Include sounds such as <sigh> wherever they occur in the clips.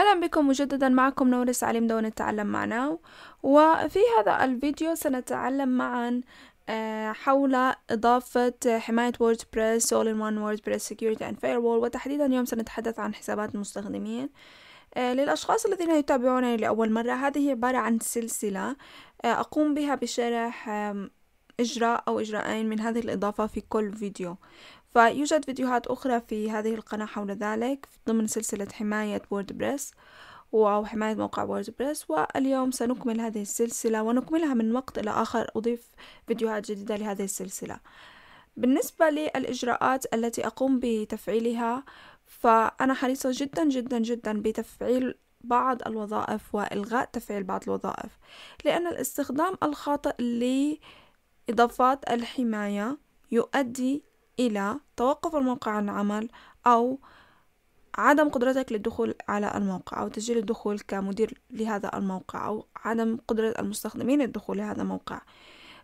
أهلا بكم مجددا معكم نورس علم دون التعلم معنا وفي هذا الفيديو سنتعلم معا آه، حول إضافة حماية ووردبريس All in One WordPress Security and Firewall وتحديدا اليوم سنتحدث عن حسابات المستخدمين آه، للأشخاص الذين يتابعونني لأول مرة هذه عبارة عن سلسلة آه، أقوم بها بشرح إجراء أو إجراءين من هذه الإضافة في كل فيديو فيوجد فيديوهات أخرى في هذه القناة حول ذلك ضمن سلسلة حماية ووردبريس أو حماية موقع ووردبريس واليوم سنكمل هذه السلسلة ونكملها من وقت إلى آخر أضيف فيديوهات جديدة لهذه السلسلة بالنسبة للإجراءات التي أقوم بتفعيلها فأنا حريصة جدا جدا جدا بتفعيل بعض الوظائف وإلغاء تفعيل بعض الوظائف لأن الاستخدام الخاطئ لإضافات الحماية يؤدي إلى توقف الموقع عن العمل أو عدم قدرتك للدخول على الموقع أو تسجيل الدخول كمدير لهذا الموقع أو عدم قدرة المستخدمين للدخول لهذا الموقع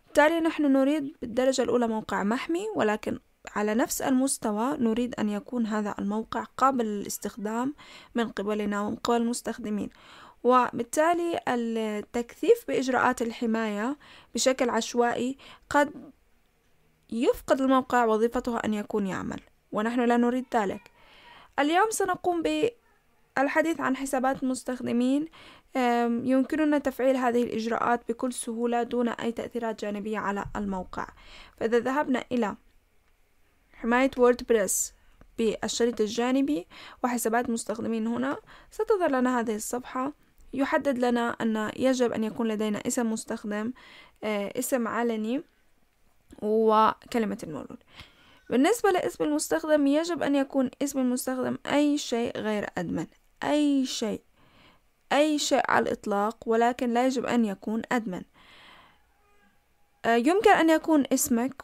بالتالي نحن نريد بالدرجة الأولى موقع محمي ولكن على نفس المستوى نريد أن يكون هذا الموقع قابل للاستخدام من قبلنا ومن قبل المستخدمين وبالتالي التكثيف بإجراءات الحماية بشكل عشوائي قد يفقد الموقع وظيفته أن يكون يعمل ونحن لا نريد ذلك اليوم سنقوم بالحديث عن حسابات المستخدمين يمكننا تفعيل هذه الإجراءات بكل سهولة دون أي تأثيرات جانبية على الموقع فإذا ذهبنا إلى حماية ووردبريس بالشريط الجانبي وحسابات مستخدمين هنا ستظهر لنا هذه الصفحة يحدد لنا أن يجب أن يكون لدينا اسم مستخدم آه، اسم علني وكلمة المرور بالنسبة لاسم المستخدم يجب أن يكون اسم المستخدم أي شيء غير أدمن أي شيء أي شيء على الإطلاق ولكن لا يجب أن يكون أدمن آه، يمكن أن يكون اسمك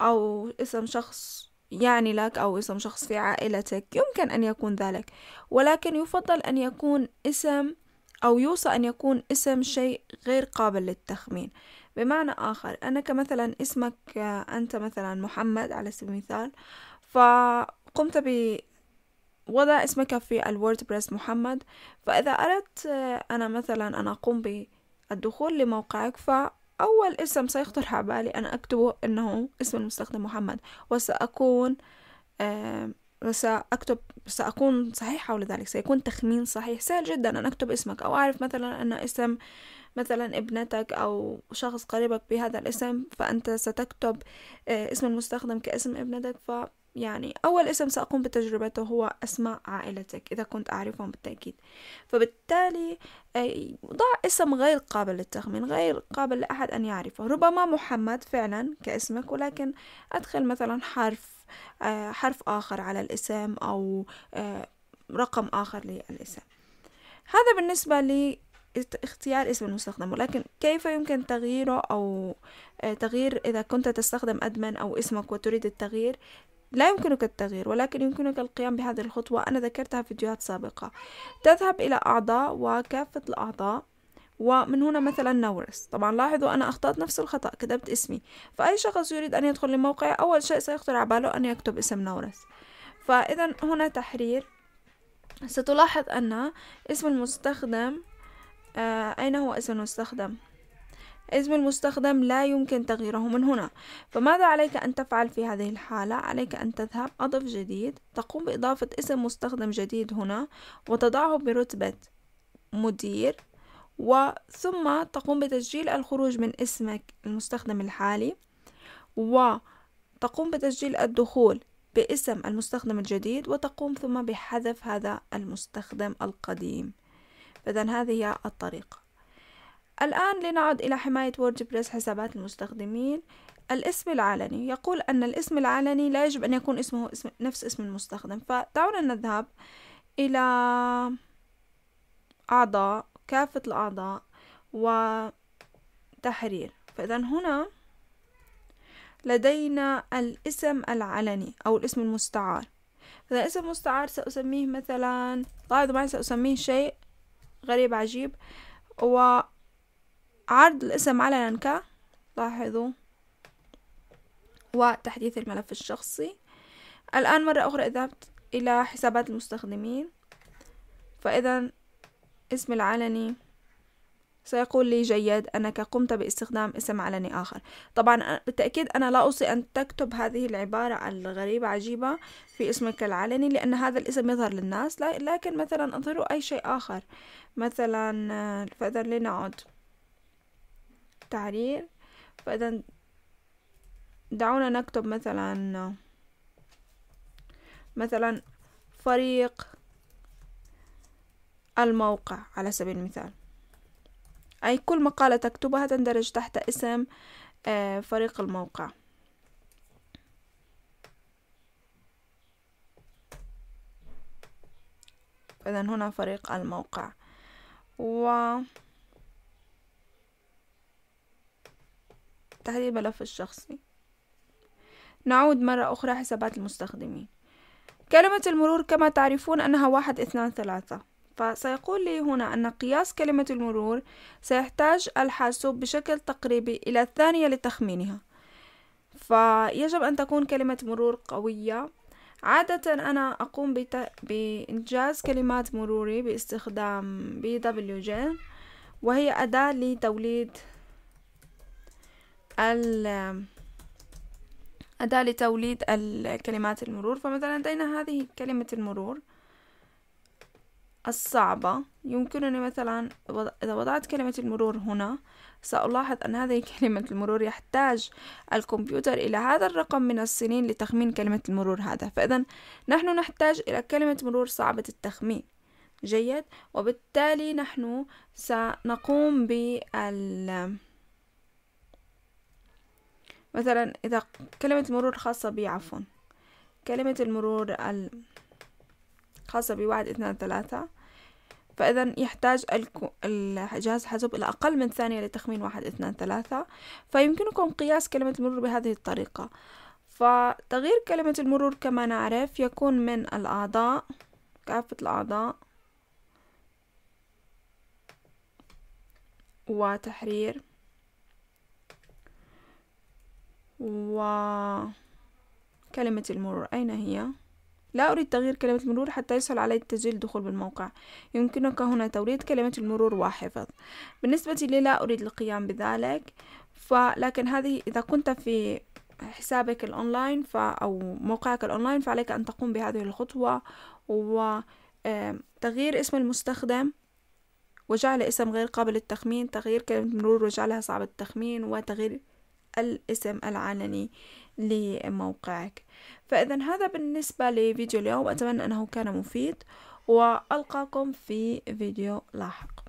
أو اسم شخص يعني لك أو اسم شخص في عائلتك يمكن أن يكون ذلك ولكن يفضل أن يكون اسم أو يوصى أن يكون اسم شيء غير قابل للتخمين بمعنى آخر أنا كمثلا اسمك آه، أنت مثلا محمد على سبيل المثال فقمت بوضع اسمك في الووردبريس محمد فإذا أردت آه، أنا مثلا أن أقوم بالدخول لموقعك فأول اسم سيخطر على بالي أن أكتبه أنه اسم المستخدم محمد وسأكون سأكتب سأكون صحيح حول ذلك سيكون تخمين صحيح سهل جدا أن أكتب اسمك أو أعرف مثلا أن اسم مثلا ابنتك أو شخص قريبك بهذا الاسم فأنت ستكتب آه، اسم المستخدم كاسم ابنتك ف يعني أول اسم سأقوم بتجربته هو أسماء عائلتك إذا كنت أعرفهم بالتأكيد فبالتالي آه، ضع اسم غير قابل للتخمين غير قابل لأحد أن يعرفه ربما محمد فعلا كاسمك ولكن أدخل مثلا حرف آه، حرف آخر على الاسم أو آه، رقم آخر للاسم هذا بالنسبة لاختيار اسم المستخدم ولكن كيف يمكن تغييره أو آه، تغيير إذا كنت تستخدم أدمن أو اسمك وتريد التغيير لا يمكنك التغيير ولكن يمكنك القيام بهذه الخطوة أنا ذكرتها في فيديوهات سابقة تذهب إلى أعضاء وكافة الأعضاء ومن هنا مثلا نورس طبعا لاحظوا أنا أخطأت نفس الخطأ كتبت اسمي فأي شخص يريد أن يدخل لموقعي أول شيء سيخطر على باله أن يكتب اسم نورس فإذا هنا تحرير ستلاحظ أن اسم المستخدم آه أين هو اسم المستخدم اسم المستخدم لا يمكن تغييره من هنا فماذا عليك أن تفعل في هذه الحالة عليك أن تذهب أضف جديد تقوم بإضافة اسم مستخدم جديد هنا وتضعه برتبة مدير وثم تقوم بتسجيل الخروج من اسمك المستخدم الحالي وتقوم بتسجيل الدخول باسم المستخدم الجديد وتقوم ثم بحذف هذا المستخدم القديم إذا هذه هي الطريقة الآن لنعد إلى حماية ووردبريس حسابات المستخدمين الاسم العلني يقول أن الاسم العلني لا يجب أن يكون اسمه اسم نفس اسم المستخدم فدعونا نذهب إلى أعضاء كافة الأعضاء وتحرير فإذا هنا لدينا الاسم العلني أو الاسم المستعار إذا اسم مستعار سأسميه مثلا لاحظوا معي سأسميه شيء غريب عجيب وعرض الاسم علنا ك لاحظوا وتحديث الملف الشخصي الآن مرة أخرى ذهبت إلى حسابات المستخدمين فإذا اسم العلني سيقول لي جيد أنك قمت باستخدام اسم علني آخر طبعا بالتأكيد أنا لا أوصي أن تكتب هذه العبارة الغريبة عجيبة في اسمك العلني لأن هذا الاسم يظهر للناس لكن مثلا أظهروا أي شيء آخر مثلا فإذا لنعد تعرير فإذا دعونا نكتب مثلا مثلا فريق الموقع على سبيل المثال أي كل مقالة تكتبها تندرج تحت اسم آه، فريق الموقع إذا هنا فريق الموقع و تحديد الملف الشخصي نعود مرة أخرى حسابات المستخدمين كلمة المرور كما تعرفون أنها واحد اثنان ثلاثة فسيقول لي هنا أن قياس كلمة المرور سيحتاج الحاسوب بشكل تقريبي إلى الثانية لتخمينها فيجب أن تكون كلمة مرور قوية عادة أنا أقوم بت... بإنجاز كلمات مروري باستخدام BWG وهي أداة لتوليد ال أداة لتوليد الكلمات المرور فمثلا لدينا هذه كلمة المرور الصعبة يمكنني مثلا إذا وضعت كلمة المرور هنا سألاحظ أن هذه <laughs> كلمة المرور يحتاج الكمبيوتر إلى هذا الرقم من السنين لتخمين كلمة المرور هذا فإذا نحن نحتاج إلى كلمة مرور صعبة التخمين جيد وبالتالي نحن سنقوم بال مثلا إذا كلمة مرور خاصة بي عفوا كلمة المرور ال... خاصة بواحد اثنان ثلاثة فإذا يحتاج جهاز الحاسوب إلى أقل من ثانية لتخمين واحد اثنان ثلاثة فيمكنكم قياس كلمة المرور بهذه الطريقة فتغيير كلمة المرور كما نعرف يكون من الأعضاء كافة الأعضاء وتحرير وكلمة المرور أين هي؟ لا أريد تغيير كلمة مرور حتى يسهل علي التسجيل الدخول بالموقع يمكنك هنا توريد كلمة المرور وحفظ بالنسبة لي لا أريد القيام بذلك فلكن هذه إذا كنت في حسابك الأونلاين ف أو موقعك الأونلاين فعليك أن تقوم بهذه الخطوة وتغيير اسم المستخدم وجعل اسم غير قابل للتخمين تغيير كلمة مرور وجعلها صعبة التخمين وتغيير الاسم العلني لموقعك فإذا هذا بالنسبة لفيديو اليوم أتمنى أنه كان مفيد وألقاكم في فيديو لاحق